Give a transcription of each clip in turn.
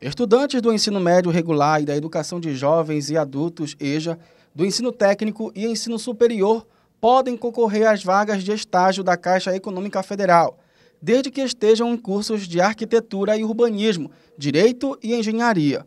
Estudantes do ensino médio regular e da educação de jovens e adultos, EJA, do ensino técnico e ensino superior podem concorrer às vagas de estágio da Caixa Econômica Federal, desde que estejam em cursos de arquitetura e urbanismo, direito e engenharia.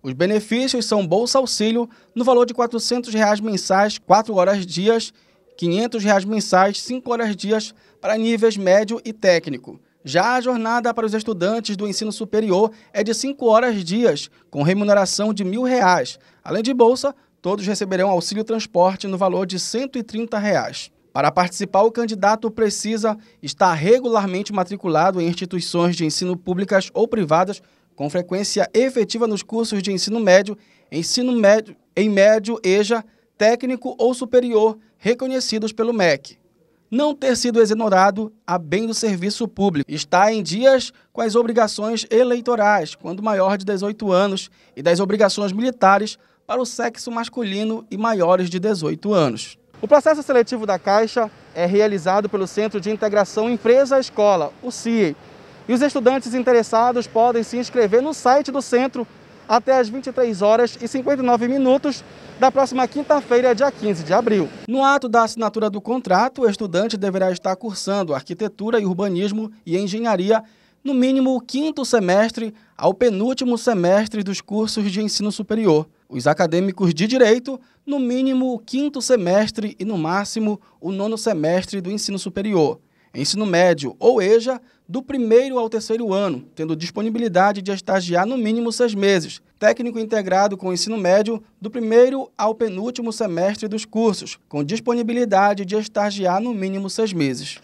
Os benefícios são bolsa auxílio no valor de R$ 400 reais mensais, 4 horas dias, R$ 500 reais mensais, 5 horas dias para níveis médio e técnico já a jornada para os estudantes do ensino superior é de 5 horas dias, com remuneração de R$ 1.000. Além de bolsa, todos receberão auxílio transporte no valor de R$ 130. Reais. Para participar, o candidato precisa estar regularmente matriculado em instituições de ensino públicas ou privadas, com frequência efetiva nos cursos de ensino médio, ensino médio em médio, EJA, técnico ou superior, reconhecidos pelo MEC não ter sido exonerado a bem do serviço público. Está em dias com as obrigações eleitorais, quando maior de 18 anos, e das obrigações militares para o sexo masculino e maiores de 18 anos. O processo seletivo da Caixa é realizado pelo Centro de Integração Empresa-Escola, o CIE. E os estudantes interessados podem se inscrever no site do centro até as 23 horas e 59 minutos da próxima quinta-feira, dia 15 de abril. No ato da assinatura do contrato, o estudante deverá estar cursando arquitetura e urbanismo e engenharia no mínimo o quinto semestre ao penúltimo semestre dos cursos de ensino superior. Os acadêmicos de direito, no mínimo o quinto semestre e no máximo o nono semestre do ensino superior ensino médio ou EJA, do primeiro ao terceiro ano, tendo disponibilidade de estagiar no mínimo seis meses. Técnico integrado com ensino médio, do primeiro ao penúltimo semestre dos cursos, com disponibilidade de estagiar no mínimo seis meses.